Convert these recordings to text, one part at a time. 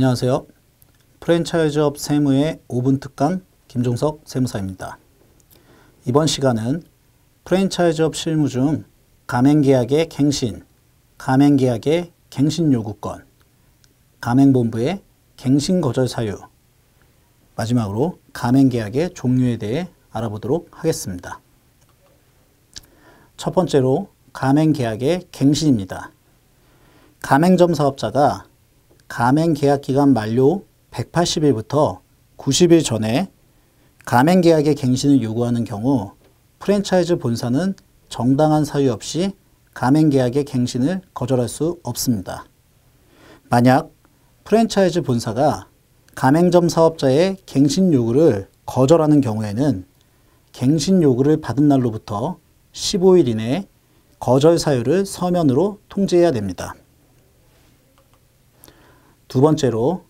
안녕하세요. 프랜차이즈업 세무의 5분 특강 김종석 세무사입니다. 이번 시간은 프랜차이즈업 실무 중 가맹계약의 갱신, 가맹계약의 갱신 요구권, 가맹본부의 갱신 거절 사유, 마지막으로 가맹계약의 종류에 대해 알아보도록 하겠습니다. 첫 번째로 가맹계약의 갱신입니다. 가맹점 사업자가 가맹 계약 기간 만료 180일부터 90일 전에 가맹 계약의 갱신을 요구하는 경우 프랜차이즈 본사는 정당한 사유 없이 가맹 계약의 갱신을 거절할 수 없습니다. 만약 프랜차이즈 본사가 가맹점 사업자의 갱신 요구를 거절하는 경우에는 갱신 요구를 받은 날로부터 15일 이내에 거절 사유를 서면으로 통지해야 됩니다. 두 번째로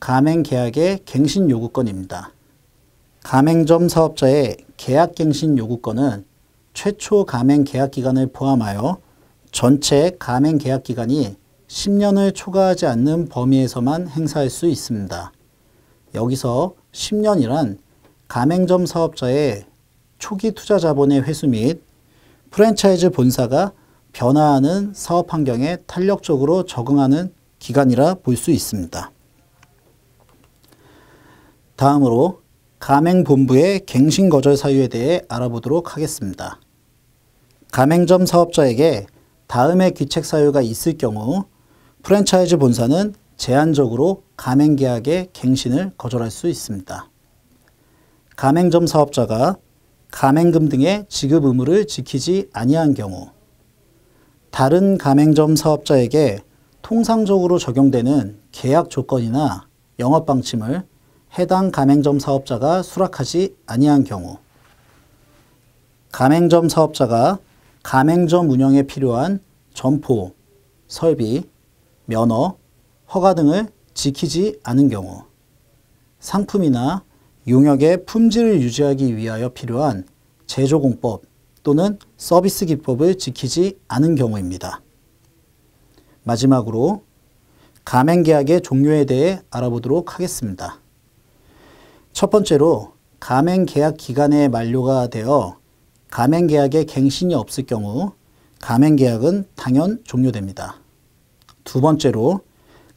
가맹계약의 갱신 요구권입니다. 가맹점 사업자의 계약 갱신 요구권은 최초 가맹 계약 기간을 포함하여 전체 가맹 계약 기간이 10년을 초과하지 않는 범위에서만 행사할 수 있습니다. 여기서 10년이란 가맹점 사업자의 초기 투자 자본의 회수 및 프랜차이즈 본사가 변화하는 사업 환경에 탄력적으로 적응하는 기간이라 볼 수 있습니다. 다음으로 가맹본부의 갱신거절 사유에 대해 알아보도록 하겠습니다. 가맹점 사업자에게 다음의 귀책 사유가 있을 경우 프랜차이즈 본사는 제한적으로 가맹계약의 갱신을 거절할 수 있습니다. 가맹점 사업자가 가맹금 등의 지급 의무를 지키지 아니한 경우 다른 가맹점 사업자에게 통상적으로 적용되는 계약 조건이나 영업 방침을 해당 가맹점 사업자가 수락하지 아니한 경우 가맹점 사업자가 가맹점 운영에 필요한 점포, 설비, 면허, 허가 등을 지키지 않은 경우 상품이나 용역의 품질을 유지하기 위하여 필요한 제조공법 또는 서비스 기법을 지키지 않은 경우입니다. 마지막으로 가맹계약의 종류에 대해 알아보도록 하겠습니다. 첫 번째로 가맹계약 기간의 만료가 되어 가맹계약에 갱신이 없을 경우 가맹계약은 당연 종료됩니다. 두 번째로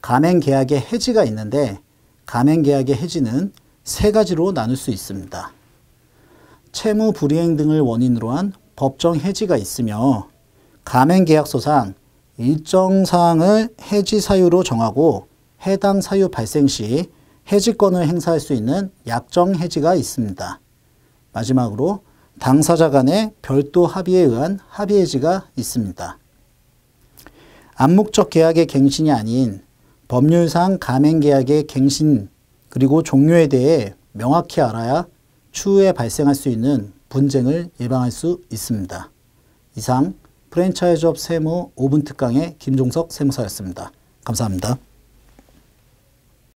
가맹계약의 해지가 있는데 가맹계약의 해지는 세 가지로 나눌 수 있습니다. 채무 불이행 등을 원인으로 한 법정 해지가 있으며 가맹계약서상 일정 사항을 해지 사유로 정하고 해당 사유 발생 시 해지권을 행사할 수 있는 약정 해지가 있습니다. 마지막으로 당사자 간의 별도 합의에 의한 합의 해지가 있습니다. 암묵적 계약의 갱신이 아닌 법률상 가맹 계약의 갱신 그리고 종료에 대해 명확히 알아야 추후에 발생할 수 있는 분쟁을 예방할 수 있습니다. 이상 프랜차이즈업 세무 5분 특강의 김종석 세무사였습니다. 감사합니다.